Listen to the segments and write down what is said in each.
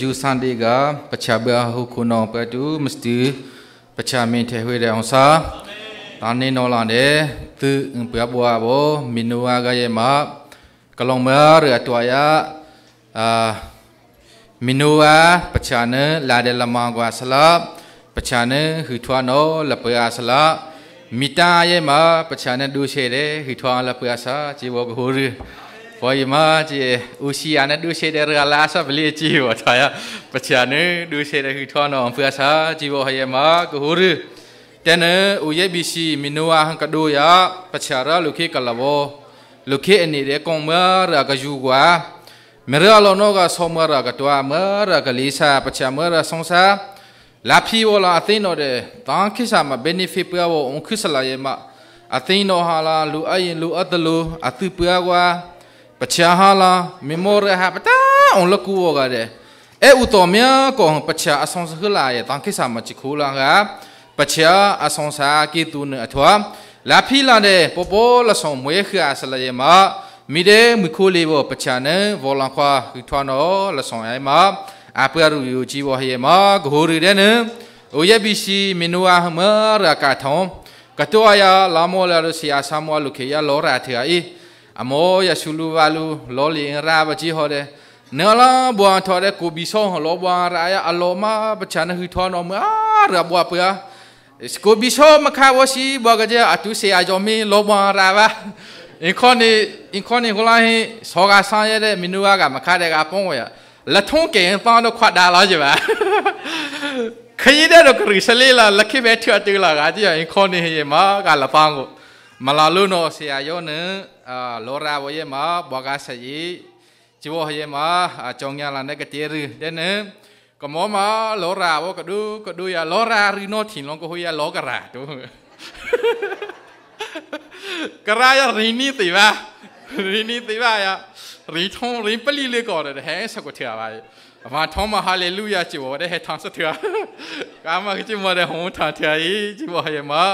ယူဆန်တေကပချဘဟုခုနောပတုမစတိပချမင်းထေဝေတဲ့အောင်စာဒါနေနောလာတဲ့သူဘွားဘွားဘောမီနိုဝါကရဲ့မကလောင်မရအတွာယအာမီနိုဝါပချာနလာတဲ့လမကွာဆလပချာနဟူထွာနော လပယာဆလမိတာရဲ့မပချာနဒူရှေတဲ့ဟူထွာလပယာစာဂျေဘောကဟိုရီ보이마지우시아나두세데르가라서빌리지와타야바치아네두세데히토노푸아사지보하예마고르때는우예비시미노아한카도야바치아라루케칼라보루케에니데콩마라가주과메라로노가소마라가도아마라가리사바치아마라송사라피오라아테노데당키사마베네핏뿌아오온크살라예마အသိန်းတော်ဟာလာလူအရင်လူအပ်တယ်လို့အသူပွားကွာချာဟာလာမေမိုရဟာပတာအောင်လကူဝကတဲ့အဲဥတော်မြကောပချာအဆောင်စခလာရဲ့တန်ခိဆာမချခူလာကပချာအဆောင်စာကီတူနအထွာလာဖီလာတဲ့ပပိုလဆောင်မွေခါဆလရဲ့မမိတဲ့မခိုးလေးဘော ပချာနဲ့ဗော်လန်ခွာဟီထွာနော်လဆောင်ရဲ့မအပရူယူကြီးဘောရဲ့မဂိုရီတဲ့နဲအိုယဘီရှိမီနိုအာဟမရာကာထုံကတောယာလာမောလာရစီအဆာမောလုခေယာလောရာထေအိအမောယရှူလူဝါလူလောလီရာဘကြီးဟောတဲ့နော်လာဘွာထော်တဲ့ကိုဘီဆောင်ဟောလောဘွာရာယအလောမပချန်ဟီထောနော်မာရဘွာပွာစကိုဘီဆောင်မခါဝစီဘွာကကြအတူစီအကြောမီလောဘွာရာဘာအင်ခွန်နီအင်ခွန်နီဟိုလာဟိဆောကဆာရတဲ့မီနူဝါကမခါတဲ့ကပုံဝရလထုံးကင်ပေါင်းတော့ခွတ်တာလားကြပါခရီးတဲ့တော့ခရီးစလေးလာလက်ခိပဲထွတ်တူလာကကြအင်ခွန်နီဟိမကလပန်းကိုมาลลุนโอเสียโยนึลอราวยมาบวกาสยีจิวเฮยมาจงยาลันกเจรเดนก็มอมาลอราวก็ดูก็ดูยาลอรารินอถิ่นลงก็หุยาลอกระดูกระยารินี่ติวารินี่ติวอย่ารีทองรีปลีเลก่อนเดฮสกุเถื่อไว้มาทองมาฮาเลลูยาจิวได้เฮทังสเถื่อกามาจิวมาได้หงทังเถทียจิวเฮียมา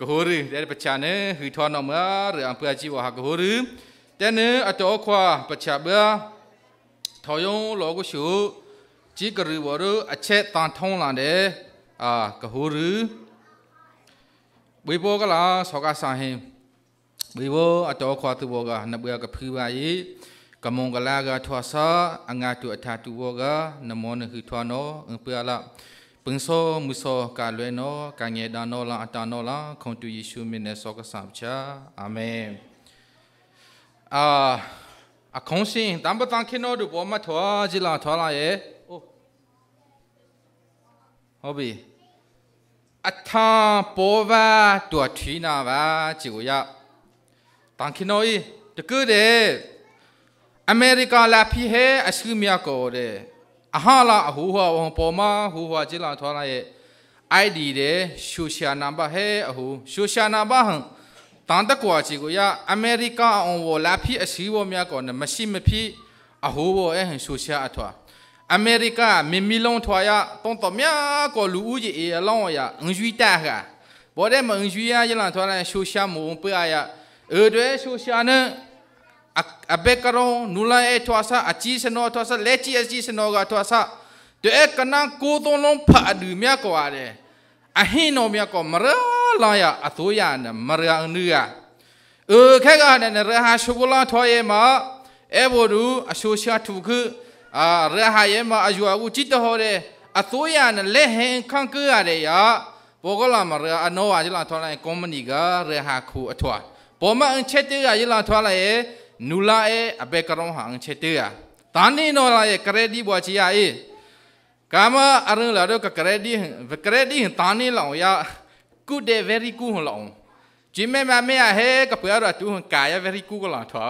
ကဟိုရီတဲ့ပချာနေဟီထောနော်မာရအပွားကြီးဝဟာကဟိုရီတဲ့နေအတော်ခွာပချာဘထော်ယုံလောကရှုជីကရီဝရအချက်တန်ထုံးလာတယ်အာကဟိုရီဝေဘောကလာဆောကဆာဟင်ဝေဘောအတော်ခွာသူဘောကနပွားကဖီပါယေကမုံကလာကထွာဆာအငါတူအထာတူဘောကနမောနဟီထွာနောအပွားလာ本所母所卡罗诺卡涅达诺拉阿塔诺拉，康图伊舒米内索格桑恰，阿门。啊，阿康信，咱不咱去那点拨么？托阿吉拉托阿耶？好呗。一趟八万多，天哪，万几个呀？咱去那伊，这够嘞。美国拉皮黑，阿是米阿够嘞。အဟလာအဟူဟောဝံပေါ်မာဟူဟောကျလာထွားလာရဲ့ ID တဲ့ရှူရှာနံပါတ်ဟဲအဟူရှူရှာနံပါတ်ဟံတန်တကွာချီကိုရအမေရိကအွန်ဝလာဖြစ်အစည်းဝေးများကောနမရှိမဖြစ်အဟူဘောအဟံရှူရှာအထွားအမေရိကမမီလုံးထွာရတုံးတော်များကောလူဦးကြီးအလောင်းရအန်ဂျွီတာခါဘော်တဲ့မအန်ဂျွီရရလန်ထွာရရှူရှာမုံပွာရအဲတွဲရှူရှာနဲ့အဘေကရောနူလာအထွာဆာအချီစနောထွာဆာလက်ချီအချီစနောကထွာဆာတဲ့ကနကိုသွလုံးဖအဒူမြကွာတယ်အဟင်းတော်မြကောမရလာရအသွရနမရအနုရအခက်ကနရဟာရှုကလာထောယေမအေဘိုဒူအရှိုရှာထုခအာရဟာယေမအယူအူจิตဟောတဲ့အသွရနလက်ဟင်ခန့်ကရတဲ့ရဘောကလာမရအနောဝါဂျလာထောလိုက်ကွန်မနီကရဟာခူအထွာဘောမအန်ချက်တေရယလာထောလိုက်နူလာအေအဘေကရောဟန်ချက်တေယာတာနီနော်လာရဲ့ကရက်ဒီဘွာချီယာအေကာမအရင်လာတော့ကရက်ဒီကရက်ဒီတာနီလောင်ယာကုဒေဗရီကူဟလောင်ဂျိမဲမမဲဟဲကပွာတော့တူဟန်ကာယဗရီကူကလောင်ထွာ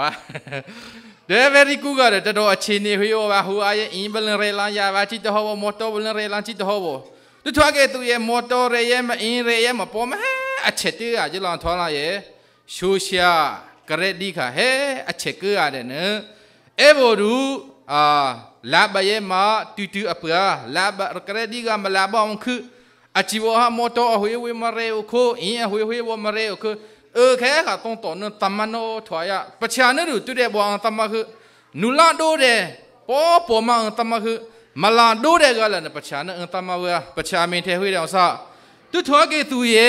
ဒေဗရီကူကတတော်အခြေနေဟိယောပါဟိုအားရဲ့အင်ဘလန်ရေလာယာပါချီတဟောမော်တော်ဘလန်ရေလာချီတဟောဘောသူထွားကဲသူရဲ့မော်တော်ရေရဲ့မအင်ရေရဲ့မပေါ်မဟဲအချက်တေးကဂျလောင်ထွာလာရဲ့ရှိုးရှားကရက်ဒီခါဟဲအချက်ကရတဲ့နအေဘောဒူအာလာဘယေမာတူတူအပရာလာဘကရက်ဒီကမလာဘောင်ခုအချီဝဟာမော်တော်အဟွေဝေမရေကိုအင်းအဟွေဟွေဝမရေကိုเออแค่ขาต้องต่อเนื่องตมันโนถอยอะประชาเนื้อดูตัวเดียบวางตมาคือนุลาดูเดปอปอมาตมาคือมาลาดูเดก็แล้วนะประชาเนื้อตมาเวประชาเมเทหุยเดียวซะตัวถอยกี่ตัวเย่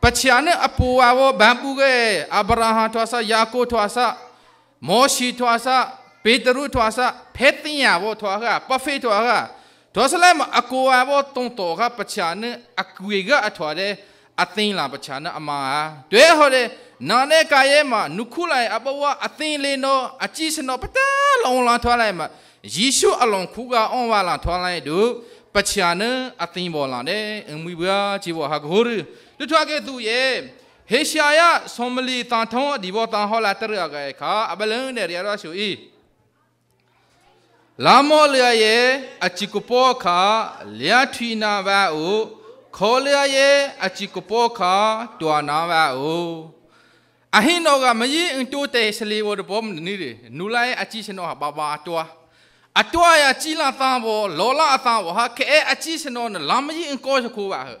pachane apu awo bampu ge abraham thwasa yako thwasa moshi thwasa petru thwasa phetinya wo thwaga pafe thwaga thosalem ako awo tong to ga pachane akwe ga athware athin la pachane ama twe ho de na ne ka ye ma nukhu lai apawa athin le no achi sno pata long la thwa lai ma yishu alon khu ga on wa la thwa lai du pachane athin bo la de mwi ba chi bo ha go ru လွတ်ထွားခဲ့သူရဲ့ဟေရှာယဆောမလီတန်ထုံးအဒီဘောတန်ဟောလာတရကဲခါအပလန်နဲ့ရရရှူဤလာမောလျာရဲ့အချီကပေါ်ခါလျာထီနာဝါအိုခေါ်လျာရဲ့အချီကပေါ်ခါတွာနာဝါအိုအဟိနောကမရင်အတိုတဲဆလီဘောတဘောနီးနူလာရဲ့အချီရှင်တော့ပါပါတွာအတွာရကြည်လာသားဘောလောလာအသားဘောဟာကဲအချီရှင်တော့လာမရင်အကောစခိုးပါဟုတ်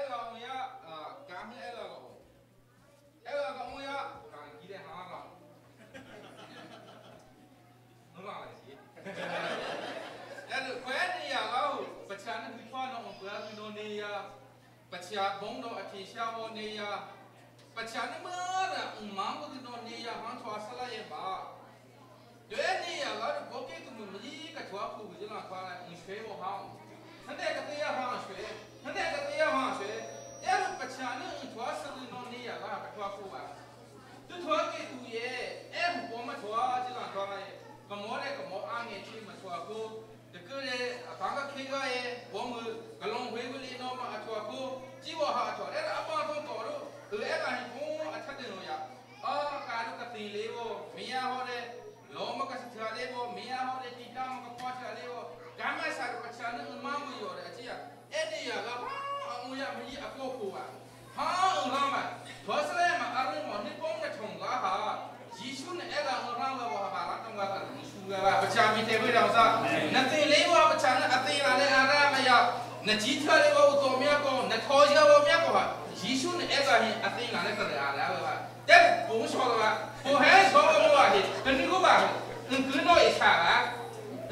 ရှာဘုံတော်အထင်ရှားဝနေရပချာနမရအမောင်ကတော်နေရဟန်ထွာဆလာရပါတွေနေရလာဘောကေကမမီကထွားခုကြလာခွာလိုက်ဦးရွှေဟောင်းဟန်တဲ့ကတရားဟောင်းရွှေဟန်တဲ့ကတရားဟောင်းရွှေအဲ့လိုပချာနအထွာဆလူနော်နေရလာကထွားခုပါသူထွားကေသူရဲ့အဲ့ဘောမထွားကြလာခွာလိုက်ကမောတဲ့ကမောအားငယ်ချိမထွားကိုတကယ်အဘာကခေကရဲ့ဘောမဂလုံးဝေးကလေးနော်မ하응하마버슬레마아르모니뽕가통가하지수는애가응하마봐봐라통가가지수가바차밑에보라서나테레와바차는아테라네아라마야나지트라레와우토미야고나토지가와미야고하지수는애가히아테라네그래라봐 때, 봉소가보해소모와히근고봐응그노이사가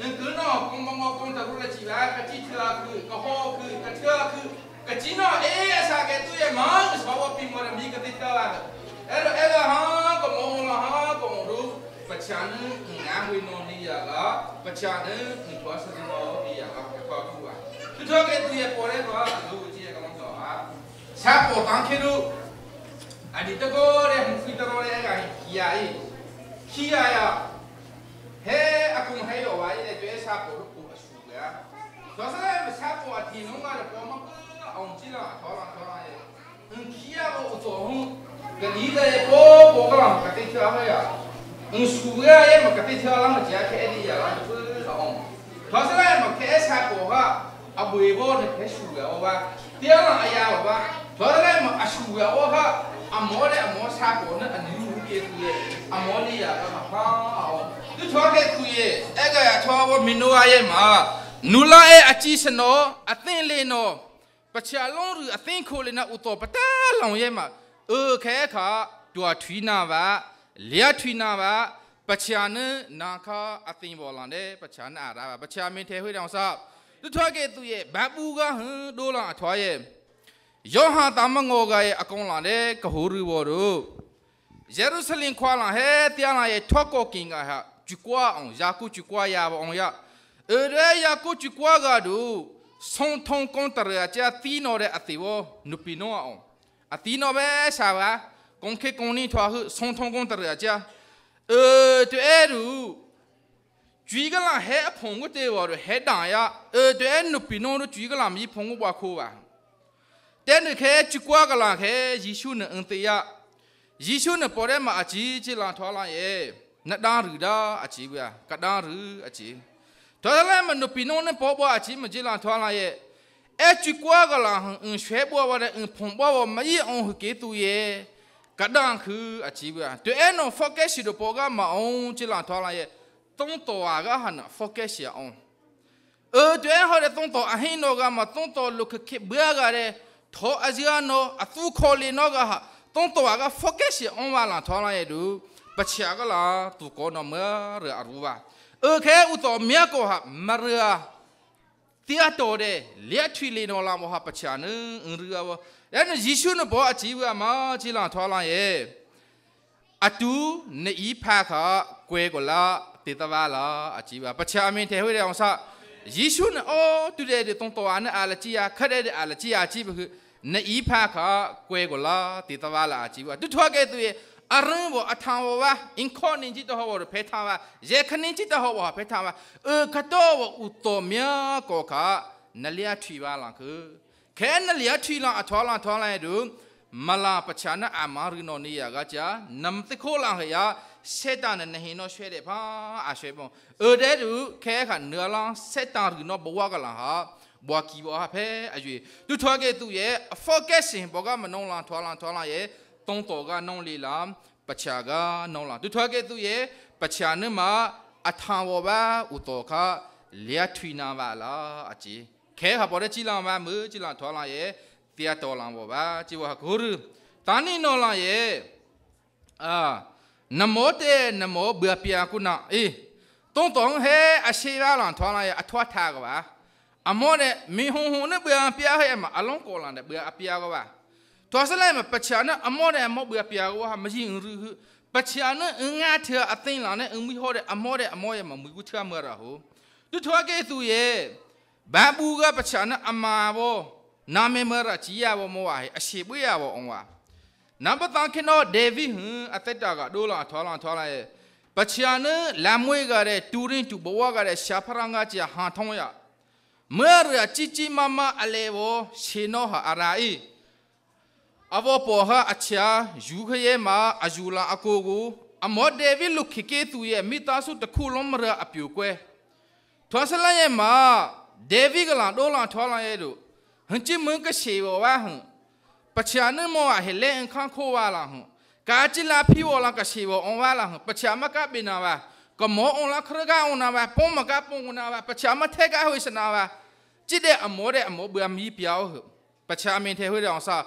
ငါကတော့ပုံပုံပုံတရူလက်ချီပါကတိထလာခုကဟောခုကထလာခု Kecino eh sakit tu ya mang sebab api mara mi ketika lah. Ero ero ha kamu lah ha kamu ru pacan ngah wino ni ya lah pacan ni kuasa semua dia lah kau tua. Tu tu ke tu ya pore tu ah tu je kamu tu ah. Siapa orang kiri? Adi tu kau dia mesti teror dia kan kiai kiai ya. Hei aku mau hei awak ini tu ya siapa orang kau asuh ya. Dosa siapa orang kiri nunggu ada kau mah အောင်ကြည့်လာတော်လာတော်လာရဲ့ဟင်ခီယာကိုအစောဟုဂဒီတဲ့ပေါ်ပေါ်ကလာကတိချာဟယာဟင်စကူရရဲ့မကတိချာလာမကြားခဲ့ဒီရလားသူအောင်ဒါစလိုက်မခဲဆာပေါ်ဟာအဘွေဘောနဲ့ခဲရှူရောပါတရားလာအရာပါဒါစလိုက်မအရှူရောဟာအမောတဲ့အမောဆာပေါ်နဲ့အနည်းဦးပြေသူရဲ့အမောလေးရကမှာဟာအောင်သူချောခဲ့သူရဲ့အဲ့ကရချောဘောမင်းတို့ရဲ့မှာနူလာရဲ့အကြည့်စနော်အသင့်လေးနော်ပချာလုံးရအသင်ခိုလနာဥတော်ပတာလောင်ရဲမှာအေခဲခါတွာထွီနာပါလျာထွီနာပါပချာနနာခါအသင်ပေါ်လာတဲ့ပချာနာရာပါပချာမင်းထဲဟွေတောင်ဆောက်သူထွက်ခဲ့သူရဲ့ဗတ်ပူကဟန်ဒိုလာအထွားရဲ့ယောဟန်သမငောကရဲ့အကောင်လာတဲ့ကဟိုရီဘော်တို့ယေရုရှလင်ခွာလာဟဲတရားလာရဲ့ထော့ကော့ကင်ကဟာကျူကွာအောင်ယာကုကျူကွာရပါအောင်ရအဲရဲယာကုကျူကွာကတို့ son ton contra ya ti no de ativo nupino on atino be saba con que con ni twa son ton contra ya e tu eru jwiga la he phong go te wa he da ya e tu en nupino no jwiga la mi phong go wa ko ba ten ke chukwa ga la ke yishu ne en te ya yishu ne pore ma achi chi la thwa la ye na da ru da achi ya ka da ru achi ဒါလည်းမနုပိနုံနဲ့ပေါ်ပေါ်အချင်းမကြည်လာထွားလာရဲ့အဲ့ချကွာကလာဟန်ရွှဲပေါ်ပေါ်တဲ့အဖုံပေါ်ပေါ်မကြီးအောင်ဟကေသူရဲ့ကဒန်ခူအချီဘာတဲ့အဲ့နော် focus ရပေါ်ကမအောင်ကြည်လာထွားလာရဲ့တုံးတော်ကဟန် focus ရအောင်အဲ့တဲ့ဟောတဲ့တုံးတော်အဟင်းတော်ကမတုံးတော်လုခခေဘာကတဲ့သောအဇီယနောအသူခေါ်လီနောကဟာတုံးတော်က focus ရအောင်လာထွားလာရဲ့သူပချာကလာသူကောနော်မရအရူဘာเออแค่อุตอเมียก็ฮะมาเรือเตียโตเดเลียทวีเลนอลามฮะปะชานึงเรือวะแล้วนยิชูนบออาจีวะมาจีลาทวลาเยအတူနေဤဖခကွဲကိုလာတေတဝါလာအကြည့်ပါပချာမင်းထဲဟွေတဲ့အောင်ဆယေရှုနဲ့အော်တူတဲ့တုံတော်နဲ့အာလကြီးယာခက်တဲ့အာလကြီးယာကြည့်ပါခုနေဤဖခကွဲကိုလာတေတဝါလာအကြည့်ပါသူထွားခဲ့သူရဲ့အရင်ဘောအထံဘောဘာအင်ခေါနင်ကြည့်တော့ဘောဖေထာဘာရေခနင်ကြည့်တော့ဘောဖေထာဘာအခတော့ဘောဥတော်မြာကောခနလျာထီပါလားခုခဲနလျာထီလားအထောလားထောလိုက်တူမလာပချာနာအမာရီနော်နီယာကကြာနမ်တခိုလာဟယာစေတနနဟိနောရွှဲတဲ့ဖာအရွှဲပုံအဒဲတူခဲခါနွာလောင်းစေတရီနော်ဘဝကလာဟာဘွာကီဘွာဖဲအရွေသူထွားခဲ့သူရဲ့ focus ရှင်ဘောကမနှုံးလာထွားလာထွားလာရဲ့တုံးတော်ကနှောင်းလေလာပချာကနှောင်းလာသူထွားခဲ့သူရဲ့ပချာနဲ့မှာအထာဝဘာဥတော်ခလျက်ထွီနာပါလားအကြီးခဲဟာပေါ်တဲ့ကြည်လာမမကြည်လာထွားလာရဲ့တရားတော်လာပေါ်ပါကြည်ဝါဂုရုတာနိနော်လာရဲ့အာနမောတေနမောဘပြာကုနာအေးတုံးတုံးဟဲအရှိရလာထွားလာရဲ့အထွတ်ထားကပါအမောတဲ့မင်းဟုံဟုံနဲ့ဘပြာဟဲမှာအလုံးကောလာတဲ့ဘပြာကပါตัวสลายมาปัจจานะอมอดอมอเบียเปียว่าไม่ยิงรู้ปัจจานะอึงาเธออติงหลานอึงมิฮอดอมอดอมอยมามือกูเธอเมื่อราหูตุทัวเกตุเยบาบูก็ปัจจานะอมาโบနာမည်မရချီယာဘမောဝါဟအရှိပွေးရဘအောင်ဝါနံပါတ်3ခနောဒေဗီဟင်အသက်တာကဒိုလာထွာလာထွာလာရဲ့ပချာနလမ်မွေးကတဲ့တူရင်တူဘဝကတဲ့ရှာဖရန်ကကြာဟာထုံးရမရချီချီမမအလေဘောရှင်နောဟာအရာဤအဘောပေါ်ဟာအချာယူခရဲမှာအယူလာအကိုကို အမောဒေဗစ်လုခိကေသူရဲ့မိသားစုတစ်ခုလုံးမရအပြူကွဲထွာဆလရဲ့မှာဒေဗစ်ကလာဒေါ်လာထွာလာရဲ့တို့ဟန်ချင်မန်ကရှိဘောဝါဟန်ပချာနမောဟဲလဲအခန်းခိုးဝါလာဟန်ကာချီလာဖီဝလာကရှိဘောအွန်ဝါလာဟန်ပချာမကပင်နာဝါကမောအွန်လာခရကအွန်နာဝါပုံမကပုံနာဝါပချာမထက်ကဟွေစနာဝါจิตတဲ့အမောတဲ့အမောဘွာမီပြောဟပချာမင်ထဲဟွေတဲ့အောင်စား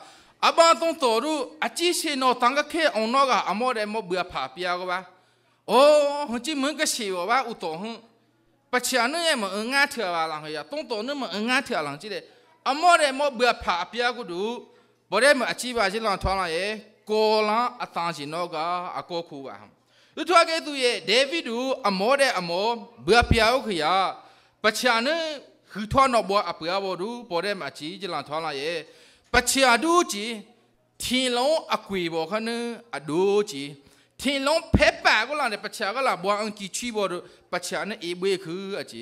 abaton toru achi she no tanga ke onno ga amore mo bua pha pia go ba o ho chi mun ka she ba u to hu pa cha no ye mo nga thia ba lang ya tong to no mo nga thia lang chi de amore mo bua pha pia go du bo de mo achi ba chi lang thwa lang ye ko lang a ta shi no ga a ko khu ba ham du thwa ke tu ye david du amore amo bua pia go khya pa cha no hu thwa no bo a pia bo du bo de mo achi chi lang thwa lang ye ปัจจัยดูจีทีลงอักวีบอกเขาเนึงอดูจีทีลงเพปะก็ล่ะเนี่ยปัจจัยก็ลัะบัวอังกีชีบอกปัจจัยเนี่ยเอเบคืออะจี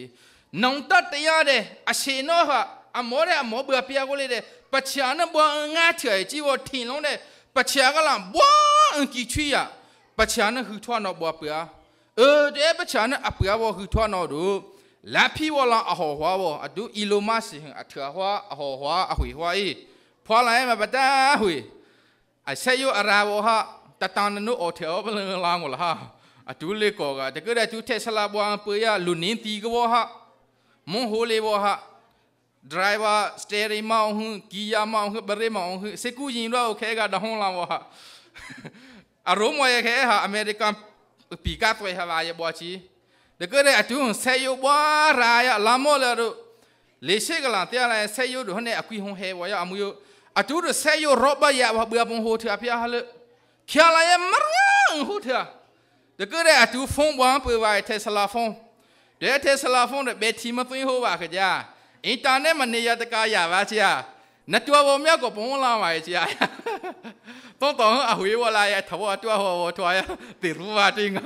น้องตัดตียเดอาเชนอฮะอามอเดอามอเบื่อเปียก็เลยเดปัจจัยเนี่ยบัวงาเฉยจีบอกทีลงเดปัจจัยก็ลัะบัวอังกีชีอ่ะปัจจัยเนี่ยคือทวนอบัวเปียเออเดปัจจัยเนี่ยอับเปียบอกคือทวนอดูแลวพี่ว่าเราอ่ะหัวว่อดูอีโลมาสิงอัเถาหัวอ่ะหัวอหุยหัวอีခေါ်လာရဲ့မပတာဟွေအဆက်ရအရာဝဟတတန်နုအော်ထောဘလလောင်းလဟာအတူလေကောကတကယ်တူထက်ဆလာဘွားပွေရလူနင်းတီကဘောဟမွန်ဟိုလေဘောဟဒရိုင်ဘာစတေရီမောင်ဟကီယာမောင်ဟဘရေမောင်ဟစကူရင်တော့ခဲကတဟုံးလောင်းဘောဟအရုံးမရခဲဟာအမေရိကန်ပီကတ်ဝဲဟဝါယဘောချီတကယ်အတူဆေယဘွားရာယလာမောလာတို့လေရှိကလာတရားလိုက်ဆေယတို့ဟနဲ့အကွီဟုံးဟဲဘောရအမှုယော a tu du se yo roba ya wa bua pon ho thia phia ha le khia la ya marang ho thia de ke de a tu phone bwa pe wa the sala phone de the sala phone de be thi ma pin ho wa ka ja internet ma ne ya ta ka ya wa cha နတော်ပေါ်မြောက်ကိုဘုံလာပါရဲ့ကြာတော့တော့အဝေးဝလာရဲ့သဘောတွားဟောထွားရတေရူဝတင်းက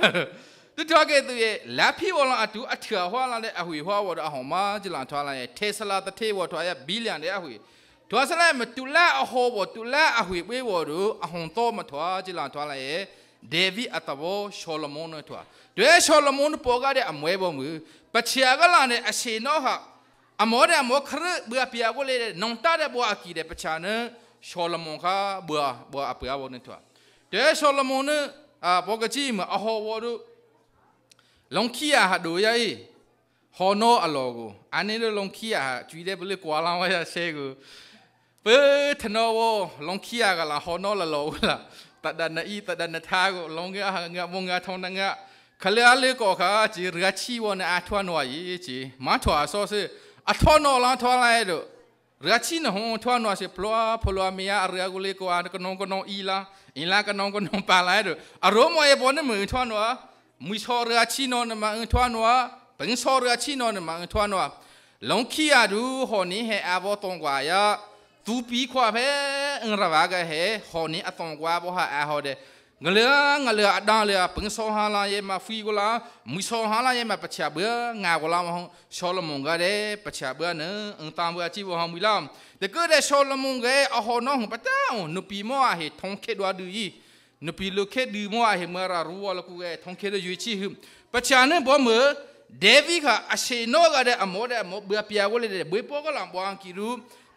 တူထွားကဲသူရဲ့လာဖီဝလာအတူအထွားဟွာလာတဲ့အဝေးဟွာဝတော့အဟောမဂျလန်ထွားလာရဲ့ထေဆလာတထေဝထွားရဘီလျံတဲ့အဝေးทัวสลายมาตุลาอโฮบตุลาอหุยเววรูอหงโตมาทัวจิลาทัวละเอเดวิอัตโบโชลมอนทัวด้วยโชลมอนปอกาเดอมวยบมือปะเชียกะลาเนอเชนอฮะอมอเดอมอครึเบือเปียกุเลนงตาเดบัวอากีเดปะชาเนโชลมอนคาบัวบัวอเปียวเนทัวด้วยโชลมอนอาบอกจีมาอโฮวรูลงขี้อาหะดูยัยဟောနောအလောကိုအနိရလုံခိယကျွေးတဲ့ဘလေကွာလောင်းဝါရဆဲကိုปื้ทนโวลงขี้กันละฮอนอละโลละตัดดันนอีตัดดันนทาก็ลงเงาเงามงเงาทองนังเงะขลือเลยก็ค่ะจีเรือชีวนะอาทวนหน่อยจีมาถวาซอสิอาทวนอลงทวนอะไรดูเรือชีนะฮงทวนหน่อยสิพลัวพลัวเมียเรือกุเลยก็อาก็นองก็นองอีละอีละก็นองก็นองปลาอะไรดูอารมณ์วาไอ้บนนี่มือทวนวะมือชอเรือชีนอนมาเออทวนวะเป็งชอเรือชีนอนมาเออทวนวะลงขี้อะดูหอนี้ให้อาวตรงกว่ายะသူปีขวาเพงระวากะเฮหอนี้อตองกว่าบ่ฮะอาฮอเดငလငလအဒါလေပင်းဆောဟာလာယေမဖီကိုလာမီဆောဟာလာယေမပချဘငါကိုလာမဟောရှောလမုန်ကရဲပချဘနအန်တမ်ဘအချိဘဟမီလာတကဲရှောလမုန်ကဲအဟောနောပတောင်းနပီမောဟေထုံခေဒွာဒူယီနပီလခေဒီမောဟေမရာရူဝလကူကဲထုံခေဒယူချီဟပချာနဘောမဒေဗီကအရှေနောကတဲ့အမောတဲ့အမောဘပြာကိုလေဘေပေါ်ကလံပွားကီရူ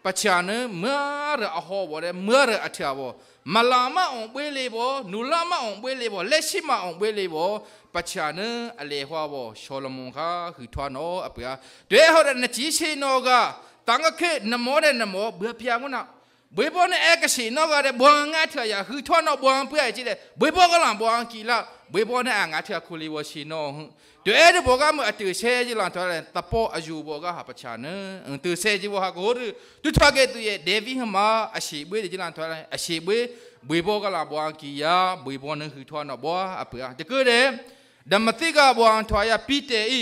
ပချာနမာရအဟောဘောရဲမာရအထာဘောမလာမအောင်ပွေးလေးဘောနူလာမအောင်ပွေးလေးဘောလက်ရှိမအောင်ပွေးလေးဘောပချာနအလေဟောဘောရှောလမုန်ခါဟူထွာနောအပယာဒွေဟောရနကြီးရှိနောကတန်ခေနမောတဲ့နမောဘေပြာငုနာဘေဘောနဲ့အကရှိနောကတဲ့ဘောငါထရာဟူထွာနောဘောပွေးကြည့်တဲ့ဘေဘောကလံဘောကီလာဝေဘောနဲ့ငါထက်ခူလီဝရှိနောဒွဲဒဘောကမအတူဆဲကြီးလောင်တော်တယ်တပေါ်အယူဘောကဟာပချာနအတူဆဲကြီးဘောဟာကိုတူထွားခဲ့သူရဲ့ဒေဗီဟမအရှိဘွေကြီးလောင်တော်တယ်အရှိဘွေဘွေဘောကလာဘောကီယာဘွေဘောနဲ့ခူထွားနော်ဘောအပတကယ်တယ်ဓမ္မတိကဘောန်ထွားရပီတေဤ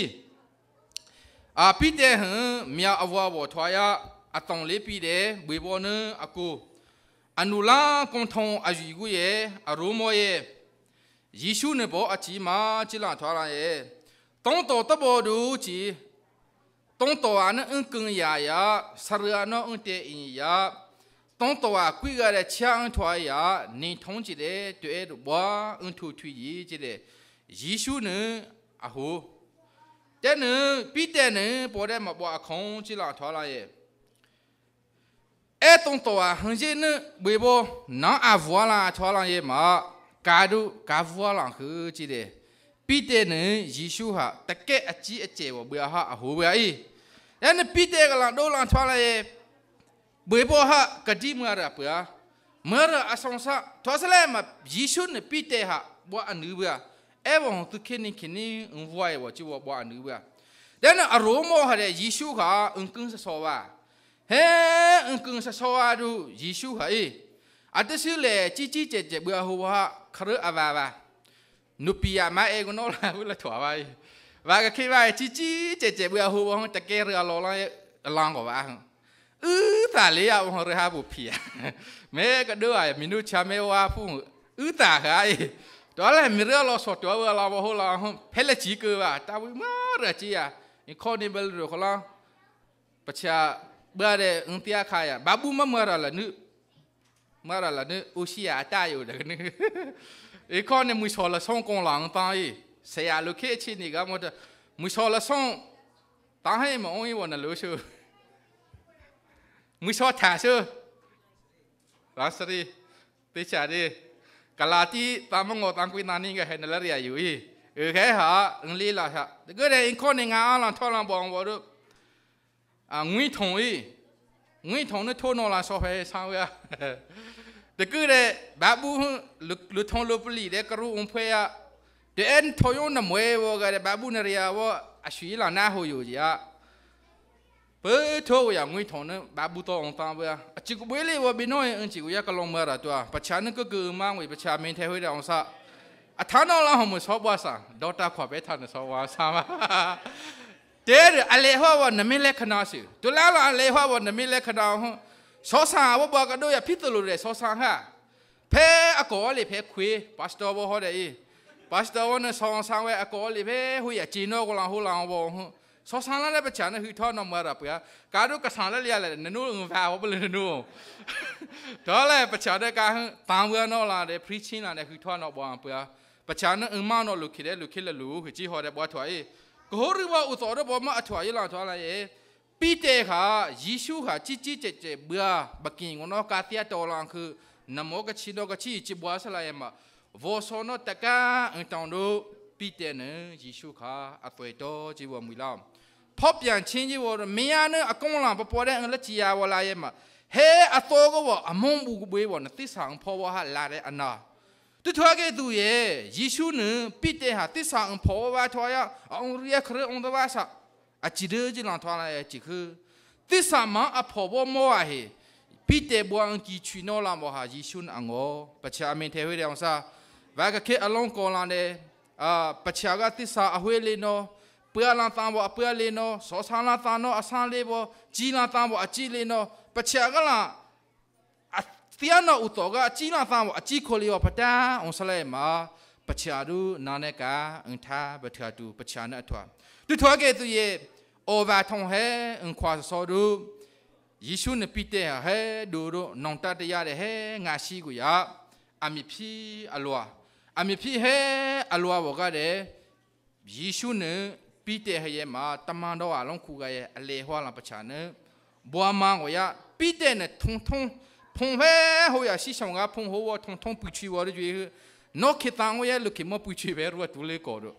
အာပီတေဟံမြအဝဘောထွားရအတောင်လေးပီတယ်ဘွေဘောနဲ့အကိုအနူလာကွန်ထုံအယူကိုရဲ့အရိုးမောရဲ့宜秀那包阿芝麻，这俩团啷个？东道得包多钱？东道阿那恩公爷爷，十二那恩爹爷爷，东道阿贵个嘞车恩团呀，年头子嘞对娃恩头推椅子嘞，宜秀呢阿胡，这能别这能包点么包空气俩团啷个？哎，东道阿横街呢维包南阿婆啦团啷个嘛？cá đu cá vua lòng khứ chỉ để Peter nữ Giêsu ha tất cả ở chỉ ở chế và bữa ha ở hồ bữa ấy nên Peter cái lòng đô lòng thoa lại bữa bữa ha cái gì mà ra bữa mà ra ở song sa thoa sẽ mà Giêsu nữ Peter ha bữa ăn nữ bữa em vào tu kiến ni kiến ni ông vui và chỉ vào bữa ăn nữ bữa nên ở Rome ha để Giêsu ha ông cưng sẽ so va he ông cưng sẽ so va du Giêsu ha ấy ở đây sư lệ chi chi chế chế bữa hồ ha ครืออาวาวานุปียามาเองโนลาวุลถั่วไปว่าก็คิดว่าจีจีเจเจ เบื่อหูว่าจะเกเรือลอยลองกว่าอือตาเลียวองเรือฮาบุเพียเมก็ด้วยมินุชาเมว่าพุงอือตาใครตัวอะไรมีเรือลอสดตัวเราบอกลองเพลจีกือว่าตาวิมาเรือจีอะอีกคนนี้เบลรู้เขาละงประชาเบื่อเดอุนเตียใครอะบาบูมาเมื่อไรล่ะนึกมาละนึอุชิยาตายอยู่เด็กนึกอีกคนนึงมุชอลส่งกงหลังตางอีเสียลูกเขยชินี่ก็มุดมุชอลส่งตางให้มองอีวันนั้นลูกชูมุชอลถ้าชูรัสตีติชาดีกลาตีตามงอตามกุยนานี่ก็เห็นนั่นเรียอยู่อีเออแค่หาอังลีล่ะฮะแต่ก็ได้อีกคนนึงอ่านหลังทอลังบอกว่ารูอ่างุยทงอีงุยทงนี่ทุนนอลาสอบไปสามวันတကူတဲ့ဘာဘူးလူထုံလူပလီတဲ့ကရူအုံဖွဲရတဲ့အန်ထိုယုံနမွေဝကတဲ့ဘာဘူးနရယာဝအရှိလာနာဟိုယူကြီးပဲထိုးရငွေထုံနဘာဘူးတော့အောင်တာပဲအချစ်ကွေးလေးဝဘီနိုအင်ချီကိုရကလုံးမရတော့ပချာနကကူမငွေပချာမင်းထဲဟွေးတဲ့အောင်စအထာနော်လာဟမဆောပွားစာဒေါတာခွာပဲထာနဆောဝါစာမတဲ့အလေဟောဝနမင်းလက်ခနာစီတူလာလာအလေဟောဝနမင်းလက်ခနာဟွန်းဆောဆာဘောဘာကဒိုယာဖိတလူရဲဆောဆာဟာဖဲအကောလေဖဲခွေပါစတာဘောဟောတဲ့ပါစတာဝန်ဆောင်းဆောင်ဝဲအကောလေဖဲဟိုရဂျီနောကလောင်ဟိုလောင်ဘောဟွဆောဆာလာတဲ့ပချာနဟီထောနမရပယာကာဒိုကဆာလာလေရလေနနုငဖာဘောပလနနုဒေါ်လေပချာတဲ့ကာဘာဝနောလာတဲ့ preaching လာတဲ့ဟီထောနောဘောပယာပချာနအမနောလုခိတဲ့လုခိလလူခကြီးဟောတဲ့ဘောထွားေကိုရီဘောဥတော်ဘောမအထွားရလာထွားလာရဲ့ปีเจะค่ะยิชูค่ะจิจิเจเจเบื่อบักิงวันนอกาเตียตอลังคือนโมกชิโนกชิจิบวาสลายมาวสโนตะกาอันตองดูปีเตเนยิชูค่ะอัตเวโตจิวมุลามพบอย่างชินจิวเมียเนอกงลังปปวดันละจียาวลายมาเฮอัตโตก็ว่าอมงบุกเบวนติสังพอว่าลาเรอนาตุทว่าเกตุเยยิชูเนปีเตหาติสังพอว่าทวายองเรียครือองตวาสักအချီရဲကြီးလန်ထွားလာရဲ့ချီခືသစ္စာမအဖော်ဘောမောအဟေပိတေဘွမ်ကီချီနောလာမောဟာယေရှုအငောပချာမင်ထဲဝဲအောင်စာဝါကခေအလုံးကောလာနေအာပချာကသစ္စာအဟွေလေးနောပွာလန်တန်ဘောအပွာလေးနောစောဆန်လာတန်နောအဆန်လေးဘောဂျီလန်တန်ဘောအကြည့်လေးနောပချာကလာအသီယနောဥတော်ကအကြည့်လန်တန်ဘောအကြည့်ခိုလေးဘောပတာအွန်ဆလဲမာပချာဒူနာနကအန်သာပထတူပချာန အထွာတူထွားကဲသူရဲ့ over ထုံဟဲအန်ခွာဆောဒူယေရှုနပိတဲ့ဟဲဒူရိုနောင်တတရတဲ့ဟဲငါရှိကိုရအမီဖြီအလွာအမီဖြီဟဲအလွာဘောကတဲ့ယေရှုနပိတဲ့ဟဲမှာတမန်တော်အလုံးခုကရဲ့အလေဟွာလာပချာနဘွာမန်ကိုရပိတဲ့နဲ့ထုံထုံဖုန်ဟဲဟိုရရှိဆောင်ကဖုန်ဟိုဝထုံထုံပူချီဝရကြွေ no kitang ye look mo pu chi be ru tu le ko ru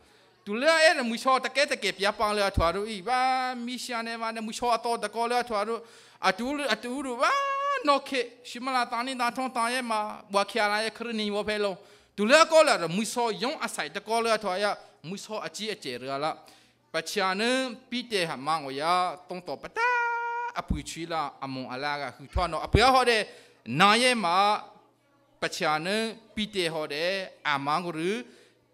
tu le ye mu sho ta ke ta ke pya pa le thwa ru i ba mi sha ne ma ne mu sho to da ko le thwa ru a tu a tu ru ba no ke shimala ta ni da thon ta ye ma bwa khya la ye khru ni wo phe lo tu le ko la mu sho yong a sai da ko le thwa ya mu sho a chi a che ra la pa cha ne pi te ha ma ngo ya tong to pa ta အပူချီလာအမွန်အလာကဟူထွားတော့အပူဟောတဲ့နာရဲမှာပချာနပီတေဟောတဲ့အမန်ဂရု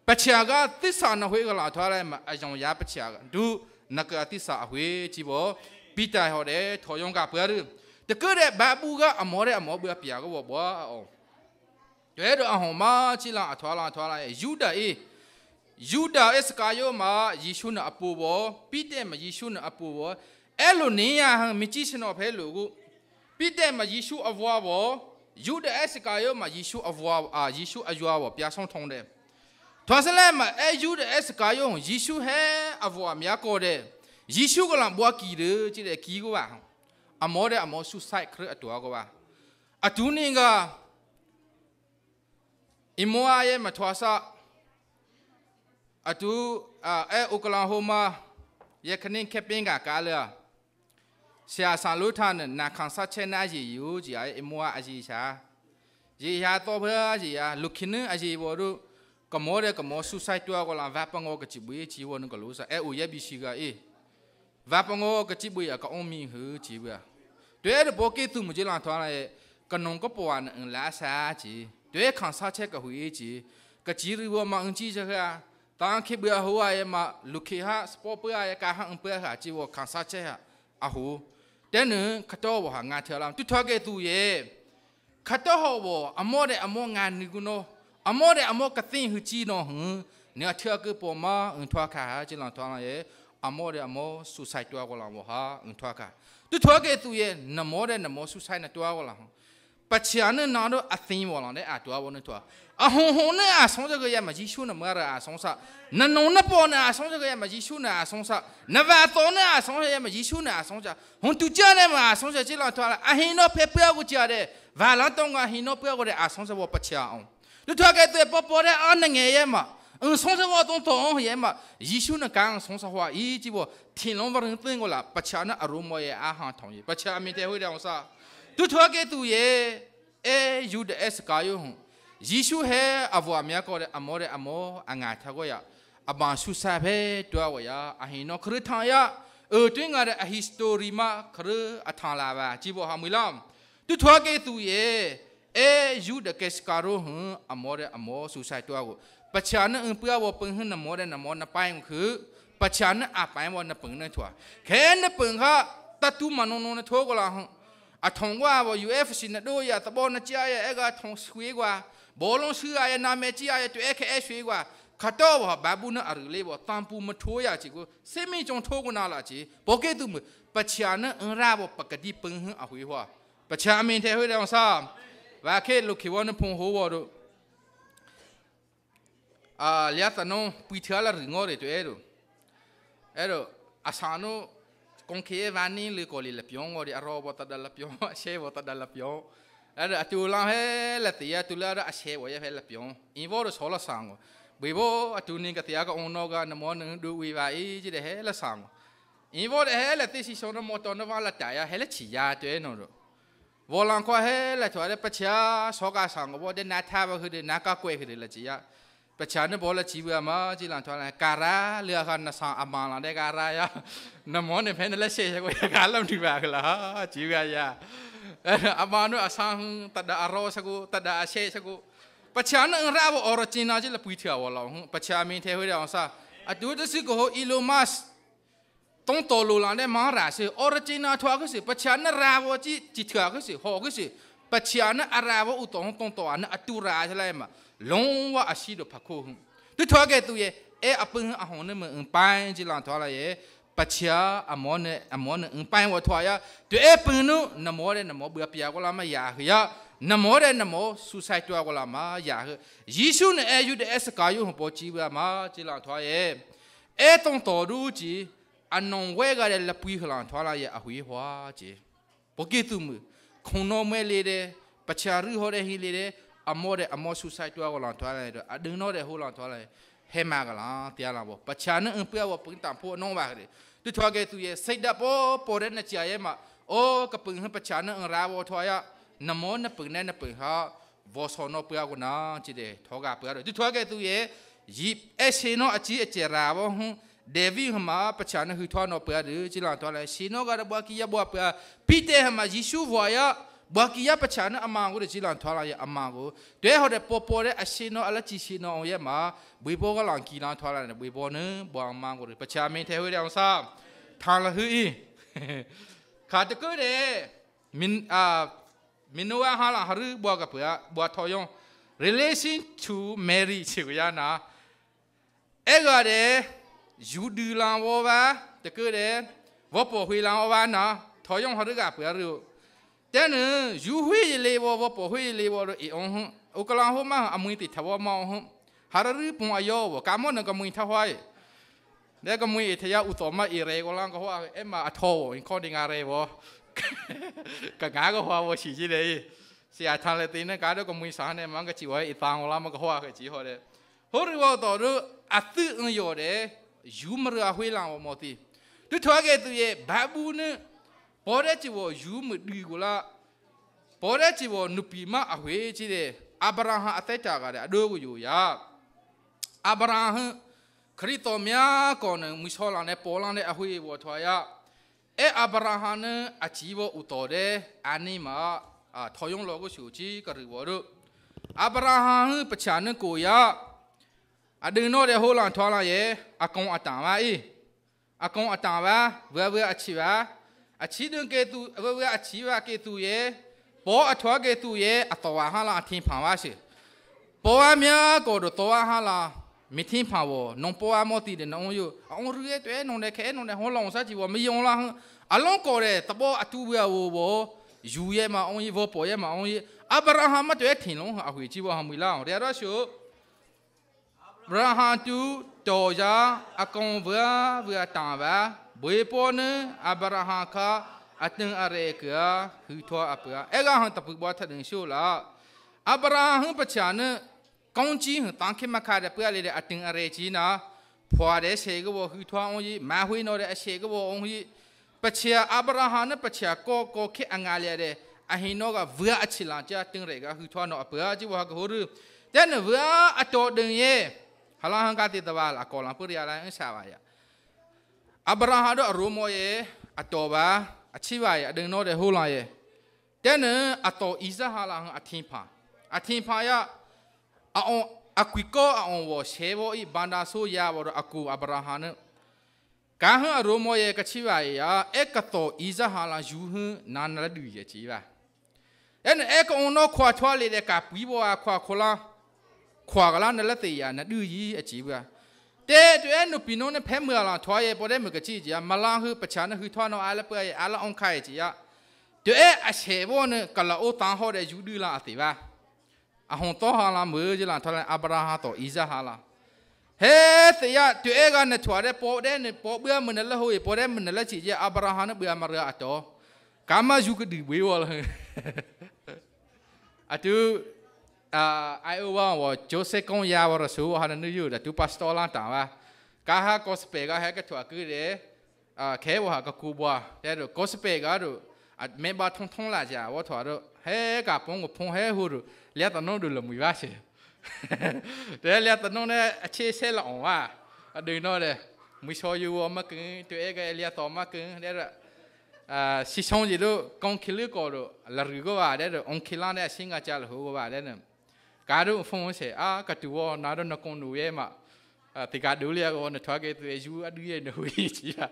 ပချာက သစ္စာနဟွေကလာထွားလိုက်မှာအယောင်ရပချာကဒုနကသစ္စာအဟွေကြည့်ပေါ်ပီတာဟောတဲ့ထော်ယုံကပွဲရတကတဲ့ဘာပူကအမောတဲ့အမောပွပြာကဘောဘောအောင်ရဲတော့အဟောမချိလာအထွားလာထွားလာယူဒာအေးယူဒာအစ်ကာယောမှာယေရှုနာအပူဘောပိတဲ့မယေရှုနာအပူဘောအဲ့လိုနင်းရဟံမကြည့်ရှင်တော့ဖဲလို့ကိုပိတဲ့မယေရှုအဘွားဘောယူဒအစကာယောမှာယေရှုအဘွားအာယေရှုအယွာပေါ်ပြာဆောင်ထုံးတယ်ထောဆလဲမှာအယူဒအစကာယောယေရှုဟဲအဘွားများကောတဲ့ယေရှုကလံဘွားကီတယ်ကြည့်တဲ့ကီကိုပါအမောတဲ့အမောဆုဆိုင်ခရအတော်ကိုပါအတူနေကအမောရဲ့မထွာဆအတူအဲအိုကလာဟိုမာယခနင်းခပင်းကကာလာဆရာဆာလုထာနဲ့နာခံစားချက်နာရေယူကြီးအမောအကြီးရှာရေဟာတော့ဖဲကြီးဟာလူခင်းအကြီးဘောတို့ကမောတဲ့ကမောဆူဆိုင်တွာကလာဗပငောကချဘွေချီဝနကလို့စားအဲအိုရဲ့ဘီရှိကအေးဗပငောကချဘွေကအောင်မီဟူချီဘွာတွေ့တဲ့ဘောကေသူမကြလာထွားရဲကနုံကပွားနဲ့လာစားချီတွေ့ခံစားချက်ကဟူကြီးကချီရီဘောမအင်ကြီးချက်ကတန်ခိဘဟွာရဲ့မလူခိဟာစပေါ်ပွားရဲ့ကဟန်ပွားဟာချီဝခံစားချက်ဟာအဟူတန်နခတော်ဘောဟာငါထလာတူထောက်ကဲသူရဲ့ခတော်ဟောဘောအမော့တဲ့အမော့ငါနီကုနောအမော့တဲ့အမော့ကသိဟူချီနောဟွန်းနေထကပေါ်မာအန်ထွားခါဟာချီလောင်ထွားလာရဲ့အမော့တဲ့အမော့ဆူဆိုက်တွားကောလောင်ဘောဟာအန်ထွားခါတူထောက်ကဲသူရဲ့နမောတဲ့နမောဆူဆိုက်နတွားကောလောင်ဟွန်း不吃呢，拿着一千五了呢，啊，多少呢多少？啊，红红呢，上这个也没几秀呢，没得啊，上啥？那龙呢，包呢，上这个也没几秀呢，上啥？那娃子呢，上这个也没几秀呢，上啥？红杜鹃呢嘛，上这个只老多啊，黑奴配配我家的，娃老东啊，黑奴配我的啊，上这个我不吃啊，你拖个对包包的啊，那爷爷嘛，嗯，上这个东东也嘛，几秀呢讲上啥话？一句话，天龙不能等我了，不吃呢，阿如莫也阿汉同意，不吃没得回来我说。두토하게두예에유드에스가요훈예수해아부아미야거래아모레아모안가타고야아마수사베도와야아히노크르타야어띵아레아히스토리마크르아타라바지보하물람두토하게두예에유드에스가로훈아모레아모수사이도와고빠차는응뿌야워뻥흔나모레나모나빠잉그빠차는아빠잉워나뻥네투아걔네뻥하따뚜마노노네토고라훈အထုံကွာဘော UFC နတို့ရသဘောနကြရအဲ့ကထုံဆွေးကွာဘောလုံးဆွေးရနာမည်ကြရတွေ့ခဲအွှေးကွာခတော့ဘောဘာဘူးနအရလေးဘောတန်ပူမထိုးရချီကိုစေမင်းကြုံထိုးကနာလာချီဘောကေတုမပချာနအန်ရာဘောပကတိပင်ဟအဟွေဟွာပချာမင်းထဲဟွေတော်ဆာဘာခေလုခေဝနဖုန်ဟောဘောတို့အာလျာသနုံပီထလာရင်ငောရဲတွေ့အဲ့တော့အဲ့တော့အဆာနော con khía vani lư cổ lì là pion ngồi đi aro bota đà là pion xe bota đà là ở ada tu la hết là tiếc tu la da xe wo ya he la pion in vô rồi số là sang bởi vô tu nín cái tia cái ông nó cái nó nâng du vi vai chỉ để hết là sang in vô để hết là tia số nó một tuần nó vào là chạy he là chỉ ya tu nó rồi vô lang qua hết là chỗ đấy bắt chia số cái sang vô để nát thà vào cái để nát cái quê cái là chỉ ya pachana bola chiwa ma chilan thwana kara lya kha na sa aman la de kara ya na mon ne phen le she ko ya ka lam thi ba khala chiwa ya amanu asang tada aro saku tada ashe saku pachana ra bo original chi la pui thia wa la hu pachamin the hwe da sa adu de si ko ilo mas tong to lo la ne ma ra se original thwa ko se pachana ra bo chi chi thia ko se ho ko se pachana ara bo utong tong to an atura chalai ma လုံးဝအရှိတော့ဖခုဟုသူထွားခဲ့သူရဲ့အဲအပင်းအဟောင်းနဲ့မအပိုင်းကြလာထွားလာရဲ့ပချာအမောနဲ့အမောနဲ့အပိုင်းဝထွားရတဲ့အပင်းနုနမောတဲ့နမောဘပြာကလာမရာခရနမောတဲ့နမောဆူဆိုင်တွားကလာမရာခယေရှုနဲ့အယူတဲ့အစကာယုံပေါ်ကြည့်ပါမကြလာထွားရဲ့အဲတုံတော်ရူကြီးအနုံဝဲကလည်းလပွီးခလာထွားလာရဲ့အဟွေဟွာကြီးဘုကေတုမခုံတော်မဲလေတဲ့ပချာရီဟောတဲ့ဟီလေတဲ့အမောတဲ့အမောဆူဆိုင်တွာကလောင်ထွားလိုက်တော့အဒင်းတော့တဲ့ဟိုလောင်ထွားလိုက်ဟဲမကလားတရားလာဘောပချာနဲ့အပွေဝပင်းတန်ဖို့အနှောင်းပါလေတူထွားကဲသူရဲ့စိတ်ဓာတ်ပေါ်ပေါ်တဲ့နဲ့ကြာရဲမှာအိုးကပင်းဟပချာနဲ့ရာဘောထွားရနမောနပင်းနဲ့နပင်းဟာဘောဆောနောပွေကနာချစ်တယ်ထောကပွေတော့တူထွားကဲသူရဲ့ยิบเอชโนอจีเอเจราบงเดวิหมาประชานคือทอนอเปียหรือจิลันทอนอะไรชิโนกระบอกกิยาบัวเปียพีเตหมายิชูวายะบางทียาประชานะอามากูเดจิลันทวารายอามากูเดี๋ยวเขาจะปอปอเดอชีโนอะไรจีชิโนเยมาบุบโบก็ลังกีลันทวาราเนี่ยบุบโบเนื้อบางมัากูเดประชาไม่เทวเดียวซ้ำทางละหื้อขาดก็เลยมินอ่ามินัวฮาลังฮารุบวกกับเพื่อบักทอยง relation to m a r r i a g ชิวยานะเอกอะไรยูดูลังวัวะตะก็เลยวัวปอหุยลังวัวะนะทอยงฮารุกับเพื่อรู้แต่เน่อยู่หุยเลยวว่าปหุยเลยวเอองหอุกลาหมาอมุยติทวมาหฮารรือปงอายอวกามอนก็มุยทวายแ้วก็มุยทยาอุตมาอีเรกลางก็ว่าเอ็มมาอทวอินข้อดิงาเรวก็งาก็ว่าวฉีจีเลยเสียทางเลตินกาดก็มุยสาเนี่ยมันก็จีวัยอีตางอลามัก็ว่าเ็ยจีฮอเยฮอร์วต่อรู้อัตอึนยอเดยูมรือหุยลางว่ามอตีดูท่าเกตวเยบาบูเนဘောတဲ့ချီဘောယူမဒီကိုလာဘောတဲ့ချီဘောနုပီမအဝေးချီတဲ့အဗရာဟံအသက်တာကတဲ့အဒိုးကိုယူရအဗရာဟံခရစ်တော်မြာကောနမူဆောလာနဲ့ပေါ်လာနဲ့အဝေးဘောထွာရအဲအဗရာဟံနဲ့အချီဘောဥတော်တဲ့အနိမအာထော်ယုံလောကိုရှူချီကရီဘောတို့အဗရာဟံပချာနကိုရအဒင်းတော့တဲ့ဟိုလန်ထွာလာရဲ့အကောင်အတန်ပါအေးအကောင်အတန်ပါဝဲဝဲအချီပါအခြေတွင်ကေတူအဘဝအခြေဝကေတူရဲ့ဘောအထွားကေတူရဲ့အတော်ဟာလာအထင်ဖန်ပါရှေဘောအမြာကိုတို့တော်ဟာလာမထင်ဖန်ဘောနုံပေါ်အမတိတဲ့နုံယအုံရရဲ့တဲ့နုံတဲ့ခဲနုံတဲ့ဟောလုံစကြည့်ဘောမယုံလားအလုံးကိုတဲ့တဘောအတူပြဘောယူရဲ့မှာအုံကြီးဘောပေါ်ရဲ့မှာအုံကြီးအဗရာဟံမတွေ့ထင်လုံးအခွေကြည့်ဘောဟာမူလာအောင်တရားတော်ရှုဗရာဟံတူတော်ရာအကုံဘွာဘွာတာဘာဘွေပေါ်နအဗရာဟာခာအတန်အရေကဟူထောအပအအဲကဟန်တပူဘွားထတဲ့ရှိုလာအဗရာဟံပချာနကောင်းကြီးဟန်တန်ခေမခါတဲ့ပြလေတဲ့အတန်အရေကြီးနာဖွာတဲ့ရှေကဘောဟူထောအောင်ကြီးမဟွေးနော်တဲ့အရှေကဘောအောင်ကြီးပချာအဗရာဟာနပချာကောကောခေအငါလေတဲ့အဟိနောကဝါအချီလာချာတင်ရေကဟူထောနော်အပအကြီးဘောကဟိုရတဲ့နဝါအတော်တင်ရဲ့ဟလာဟန်ကတိတဝါလာကောလံပူရလာအင်းရှာပါရဲ့အဗရာဟာတော့အရိုမောရဲ့အတော်ပါအချိပါရဲ့အတင်တော့တဲ့ဟိုလာရဲ့တဲ့နအတော်ဤဇဟာလာဟံအထင်ဖာအထင်ဖာရအောင်အကွီကောအောင်ဝရှေဘောဤဘန္ဒာဆိုရဘောတော့အကူအဗရာဟာနကာဟံအရိုမောရဲ့ကချိပါရဲ့အကတော်ဤဇဟာလာယူဟံနာနရဒူရဲ့ချိပါအဲ့နဲ့အကောင်တော့ခွာချွားလေတဲ့ကပြီးဘောခွာခလာခွာကလာနလက်တေရနဒူကြီးအချိပါတဲတဲနုပီနိုနဖဲမလာထွားရပေါ်တဲ့မကချီကြီးမလာဟုပချာနဟုထွားနော်အားလပွဲအားလအောင်ခိုင်ကြီးရတဲအချေဘောနကလာအိုတန်ဟောတဲ့ယူဒီလာအသေးပါအဟွန်တော်ဟာလာမွေးကြီးလာထွားလိုက်အဗရာဟာတော်အိဇာဟာလာဟဲသရတဲကနထွားတဲ့ပေါ်တဲ့နပေါ်ပြမနလဟိုပေါ်တဲ့မနလချီကြီးအဗရာဟာနပြမရအတော်ကာမယူကဒီဝေဝလာအတူ ai sẽ công lan 啊，哎呦哇，我就是讲呀，我的时候还能有的，都把 store 拉倒啊。cả ha cosplay cả ha cái thua cứ để à khéo ha cái cú bò để rồi cosplay cả rồi à mấy ba thông thông là gì à tôi thua rồi he cả phong của phong he hù rồi lẽ tận nói được là mười ba chứ để lẽ tận nói này chia sẻ là ông à đừng nói đấy mười sáu yêu mà cứng, tụi cái lẽ tao mà cứng, để rồi à si xong gì đó công khí kia lứa rồi là rửa vào để rồi ông kia lan để sinh ra cha là hù vào để rồi ကာတို့ဖုန်းဆယ်အာကတူဝနာတော့နကွန်နူရဲ့မတေကာဒူလျာကောနထွားကေသူယူအတူရဲ့နူကြီးတာ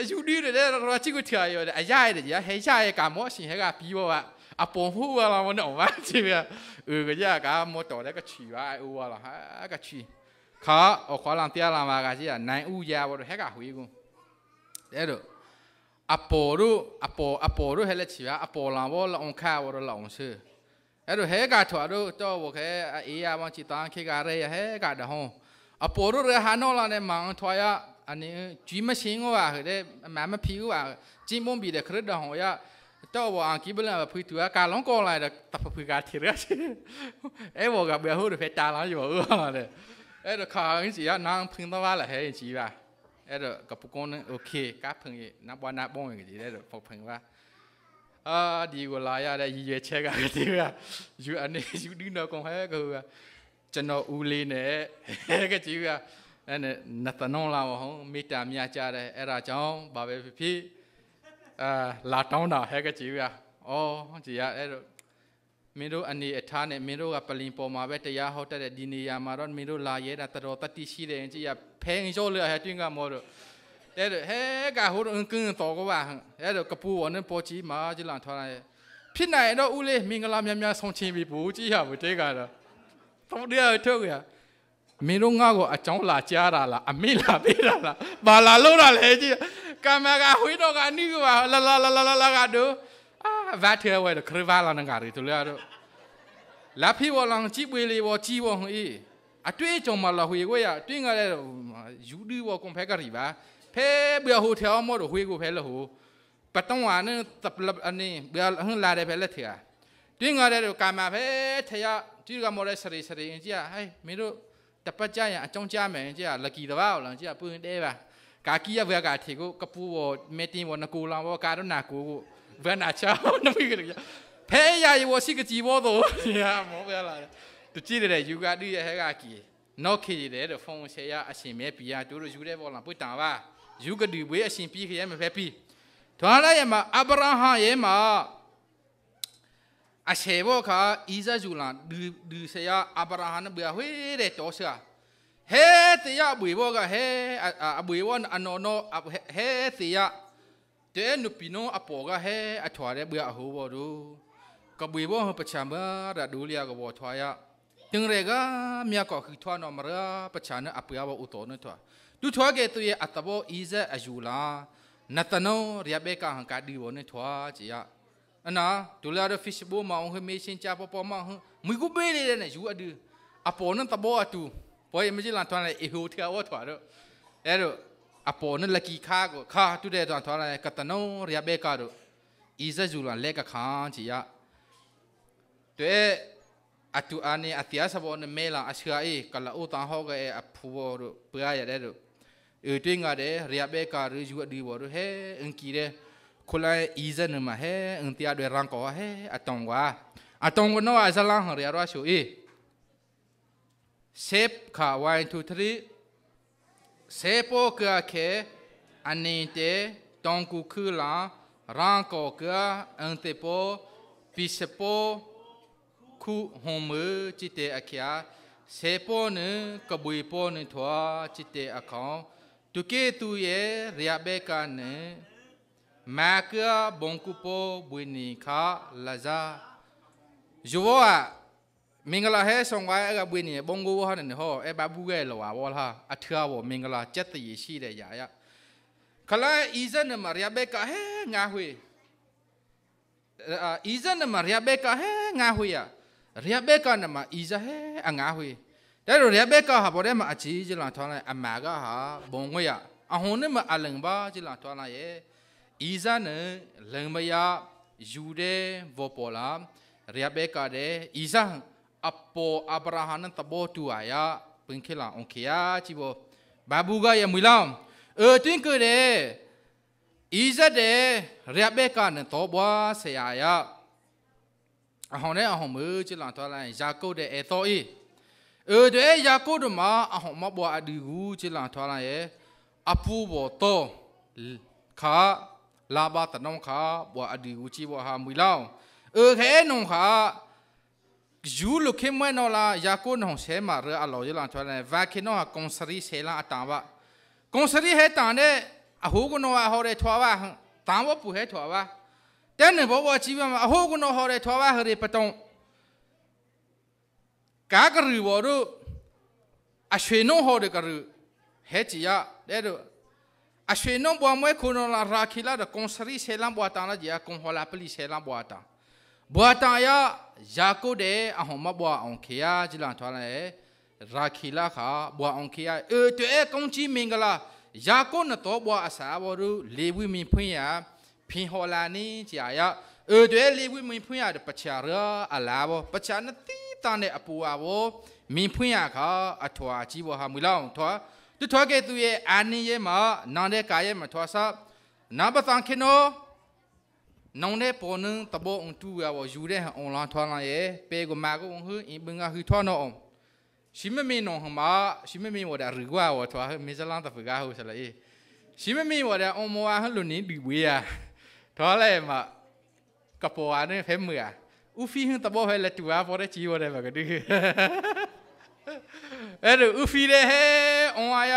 အယူဒီတဲ့တော့ချစ်ကိုထရာရောအရရဲ့ကြာဟဲရရဲ့ကာမောရှင်ဟဲကပြီးဘောကအပေါ်ဟူဝလာမနော်ဝါချီပြဥကရကာမောတော်လည်းကချီပါအိုးဝလာဟာကချီခါအခေါ်လန်တရားလာမှာကကြီးကနိုင်ဥရဘောဟဲကဟွေးကွန်းတဲ့တော့အပေါ်တို့အပေါ်အပေါ်တို့ဟဲလက်ချီပါအပေါ်လာဘောလောင်ခါဘောလောင်ဆဲเอรู้เหกาถวารู้จ้าบอกเอไอ้อาวันจิตังคีกาเรียเหกาเดห้องอะปอรู้เรื่องฮานอลันเนีมังถวายอันนี้จีมะชิงว่าเดแม่มะพิวว่ะจีมุ่งบีเดครึ่งเดห้องยะจ้าบอกอังกิบเลยพูดถึงการล้งกองอะยรเด็กตับพูดการทีเรื่องเอวบอกเบื่อหูดูเฟจจานัอยู่อ้วนเลยเอรู้ข่าวอันสิยะนางพึ่งตัวว่าละเฮจีว่าเอรู้กับปุ๊กงนโอเคกับพึ่งนับวันนับบ่งอย่างจี้อรู้ฟกพึ่งว่าအာဒီကိုလာရတဲ့ရည်ရွယ်ချက်ကဒီကယူအနေယူဒီနော်ကောင်ဟဲကူကကျွန်တော်ဦးလေးနဲ့ကကြီးကအဲ့နဲ့နတ်တနောလာမဟုတ်မေတ္တာမြတ်ကြတယ်အဲ့ဒါကြောင့်ဘာပဲဖြစ်ဖြစ်အာလာတောင်းတာဟဲကကြီးကဩကြီးကအဲ့တော့မင်းတို့အနေအထားနဲ့မင်းတို့ကပလင်ပေါ်မှာပဲတရားဟောတတ်တဲ့ဒီနေရာမှာတော့မင်းတို့လာရဲတာတော်တော်တတိရှိတယ်ကြည်ရဖဲငျော့လေဟဲတွင်းကမောတော့แต่เฮ้กะหูกึ่งต่อก็ว่าเฮ้เดี๋ยวกระปูวันนั้นปอจีมาจีหลังทอนอะไรဖြစ်နိုင်တော့ဦးလေးမင်္ဂလာများများဆုံးချင်းပြီးဘူးကြည့်ရဘူးတဲကတော့တော့တရားထုတ်ရမင်းတို့ငါ့ကိုအကြောင်းလာကြားတာလားအမေလာပေးတာလားဘာလာလို့တာလဲကြည့်ကမ္မကဟွေးတော့ကနိကပါလာလာလာလာလာကတို့အာဗတ်ထဲဝဲခရဗလာနငါရီတို့လားတို့လာဖီဝလောင်ကြည့်ပွေလေးပေါ်ကြီးပေါ်ဟွေးအတွေ့အကြုံမှာလာဟွေကိုရအတွင်းကလည်းယူဒီဝကွန်ဖက်ကရီပါဖဲဘယ်ဟိုထဲအောင်မော်ဟွေကိုဖဲလဟိုပတောင်းဝါနဲ့တပလပ်အနေဘယ်ဟွန်လာတယ်ဖဲလက်ထီယာတင်းငါတဲ့ကာမဖဲထရတီကမော်ရဲစရီစရီအင်ကြီးဟဲ့မင်းတို့တပတ်ကြရအကြောင်းကြားမယ်အင်ကြီးလက်ကီတပါအောင်လန်ကြီးပွင့်တဲပါကာကီရဘယ်ကထီကိုကပူဘောမေတင်ဘောနကူလောင်ဘောကာတော့နာကူကိုဘယ်နာချောင်းနမိကလေးဖဲရရဝစီကကြည်ဘောတော့ရာမောဘယ်လာတကြည့်တဲ့ယူကတိရဲ့ဟဲကကီနော့ခီတဲ့ဖုန်းဆရာအရှင်မဲပီယာတို့တို့ယူတဲ့ဘောလာပွတ်တာပါယူဂဒီဝေးအရှင်ပြီးခရဲမဖဲပြီးဒွါရရဲ့မှာအဗရာဟရဲ့မှာအရှေဘောခာဣဇဇူလာဒီဒီဆရာအဗရာဟနဘဟွေတဲ့တောဆာဟဲတရဘွေဘောကဟဲအဘွေဝန်အနော်နော်ဟဲတရတဲ့နုပီနောအပေါ်ကဟဲအထွာတဲ့ဘွေအဟိုးဘောတို့ကဘွေဘောပချံဘာရဒူလျာကဘောထွာရတင်ရေကမြတ်ကောခီထွာနော်မရာပချာနအပူရဘောဥတော်နထွာดูทัวเกตุยอัตบออีเซอายุลานัตโนเรียบเบกาหังกาดีวันนี้ทัวจียะอันนะดูแลเราฟิชบูมาองค์เมชินจ้าปอปอมาองมึงกูเบลเลยนะอยู่อดีอปอนั่นตบอตูพอยไม่ใช่หลานทัวอะไรเอโฮเทียวทัวเด้อเออအပေါ်နဲ့လက်ကီခါကိုခါတူတဲ့တော့ထွားတဲ့ကတနုံရဘဲကတော့ဤဇဇူလန်လက်ကခါချီရတဲ့အတူအနေအသျားစပေါ်နဲ့မဲလာအရှာအေးကလာအိုတန်ဟောကဲအဖူဘောတို့ပြရရတဲ့တို့ ở trên ngã để ria bé cả rồi juga đi vào rồi he ứng kỳ đấy cô lại izen mà he ứng tia đuổi răng có he à tông quá à tông quá nó à sao lang ria ra số ý Sếp cả one two three sếp ô cửa khe anh này thế tông cụ khứ là răng có cửa ứng tế po pisepo khu hồn mơ chỉ tế akia sếp po nữa cái bụi po nữa thua chỉ tế không? တူကေတူရဲ့ရရဘဲကနဲမာကာဘွန်ကူပိုဘွေနီခလာဇာယောဝာမင်္ဂလာဟဲဆောင်ဝဲအကဘွေနီဘွန်ကူဝဟနဲဟောအဲဘဘူးရဲ့လောဝါဝလာအထရဘောမင်္ဂလာချက်တရေရှိတဲ့ရာရခလာအီဇန်မရရဘဲကဟဲငါဟွေအီဇန်မရရဘဲကဟဲငါဟွေရရဘဲကနမအီဇဟဲအငါဟွေแต่เราเรียบก็หาบเรียมาอาชีจิลังทอนอามาก็หาบงวยอ่ะอาหุ่นมาอาลังบ้าจิลังทอนเออีซานเลังมายายูเดวอปอลาเรียบก็เดอีซาอัปโปอับราฮันตบตัวอายเป็นเคลาองเคียจิบบาบูกายามุลามเออจึงเกิดเดอีซาเดเรียบก็เนตบัวเสียอายอาหุ่นเออาหุ่นมือจิลังทอนเอจากูเดเอโตอีเออเดี๋ยวยากูดมาอ่ะหอมมาบัวอดีกูจิลังทวาลายอปูบอโตขาลาบาตนองขาบัวอดีกูจิบัวหามุลาวเออแค่นองขายูลูกเข้มแม่นอลายากูนองเสมาเรืออลอยลังทวาลายว่าแค่นองกงสรีเสลาตาวะกงสรีเฮตานเนอหูกุนว่าฮอเรทวาวะตงวะปูเฮทวาวะแต่เนี่ยบอกว่าจีว่ามาอหูกุนฮอเรทวาวะร์เรปตองกากรือวอรุอาเวนงฮอดกรือเฮจิยาเดรุอาเวนงบัวมวยคนลาราคิลาดองสรีเซลัมบัวตานาจียากงฮอลาปลีเซลัมบัวตาบัวตายาจากุเดอะหอมบัวองเคียจิลันทวานเอราคิลาขาบัวองเคียเอตัวเอกงจีมิงลายากนตัวบัวอาสาวรุเลวิมีพยาพิฮอลานีจิยาเอตยวเลวิมีพยาดปัจจาระอลาบปัจจานตีတာနဲ့အပူအဘောမင်းဖွင့်ရခါအထွာကြီးဘောဟာမူလောင်ထွာသူထွာကဲသူရဲ့အာနင်းရဲ့မှာနာတဲ့ကာရဲ့မှာထွာဆပ်နာပသန်ခေနောနောင်တဲ့ပေါ်နင်းတဘောအွန်တူရဘောယူတဲ့ဟန်အွန်လာထွာလာရဲ့ပေကမာကုံဟင်းအင်းဘင်္ဂဟီထွာနောအောင်ရှိမမင်းနောဟမရှိမမင်းဝဒရူကွာဝထွာမေဇလန်တဖကာဟုဆလာအေးရှိမမင်းဝဒအွန်မောဟလွန်နေဒီဝေးရထွာလဲမှာကပေါ်အားနဲ့ဖဲမွေအားဥဖီဟင်တဘောဟဲလက်တူအားပေါ်တဲ့ကြီးဝတဲ့ဘာကဒီအဲ့ဒါဥဖီရဲဟဲအွန်အားရ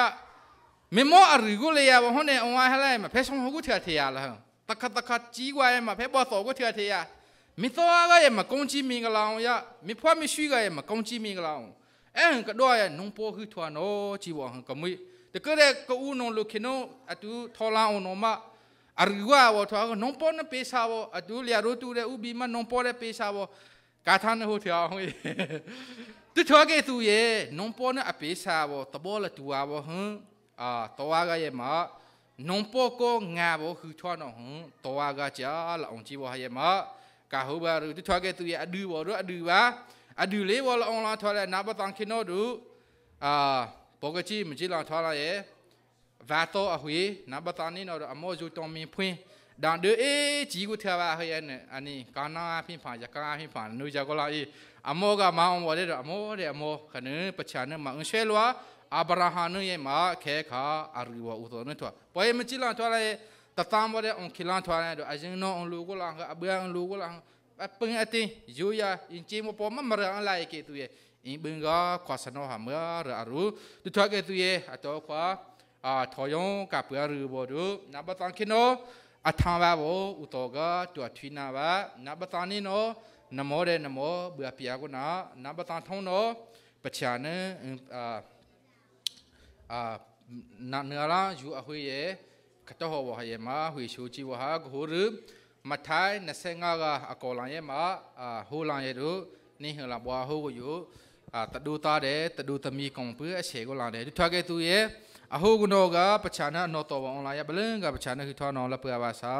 မေမောအရီကိုလေရဘဟွန်နဲ့အွန်အားဟလိုက်မဖဲဆောင်ဟုတ်ထထရလားတခတခကြီးဝရဲမဖဲပေါ်စောကိုထထရမိသွားကရမကုန်းကြီးမင်္ဂလာအောင်ရမိဖွားမရှိကရမကုန်းကြီးမင်္ဂလာအောင်အဲ့ဟန်ကတော့ရနုံပေါ်ခူထွာနော်ကြီးဝဟန်ကမွေတကယ်ကဦးနုံလူခင်းအတူထော်လာအောင်နော်မ arguavo to hago non pone pesavo a tu le aro tu re ubi ma non pone pesavo kathan ho thia ho tu cho ke tu ye non pone a pesavo to bo la tu avo hu a to wa ga ye ma non po ko nga bo hu cho no hu to wa ga cha la ong chi bo ha ye ma ka ho ba ru tu cho ke tu ye a du bo ru a du ba a du le bo la ong la tho la na ba tang khin no du a bo ga chi mi chi la tho la ye và to ở huế nó bắt tao nên nó ở mỗi chỗ trong mình phun đang đưa ấy chỉ có theo vào hơi anh anh con nó phim phản giờ con phim phản nuôi giờ có lại ở mỗi cái mà ông vào đây ở mỗi đây ở mỗi cái nữa bắt chả nữa mà ông xe lúa Abraham nữa mà khe khá ở rìa u tổ nữa thôi bởi mình chỉ là thôi là ta tam vào đây ông khi là thôi là ở trên nó ông lưu có là ở bên ông lưu có là ở bên ở đây dù ya in chỉ một bộ mà mà ra lại cái tuổi in bên đó qua sân nó hàm ở ở ru tôi thấy cái tuổi ở đó qua အာထော်ယုံကပွားရူဘောဒုနဘတန်ခိနောအထာဝဘောဥတောက တွထွိနာဝနဘတန်နိနော နမောရေနမောဘွာပြာကုနာနဘတန်ထုံနောပချာနအာအာနာနရာယူအဟွေရဲ့ခတဟဝဟရဲ့မဟွေရှိုချီဝဟာဂိုရမထိုင်း25ကအကောလန်ရဲ့မအာဟိုလန်ရဲ့တို့နိဟလာဘွာဟိုကိုယူအာတဒူတာတဲ့တဒူသမီကောင်ပွေအရှေကိုလာတဲ့ထွက်ခဲ့သူရဲ့အဟုတ်ကနောကပချာနာနောတော်ဝအွန်လာရဘလင်ကပချာနာခိထောနောလပရပါစာ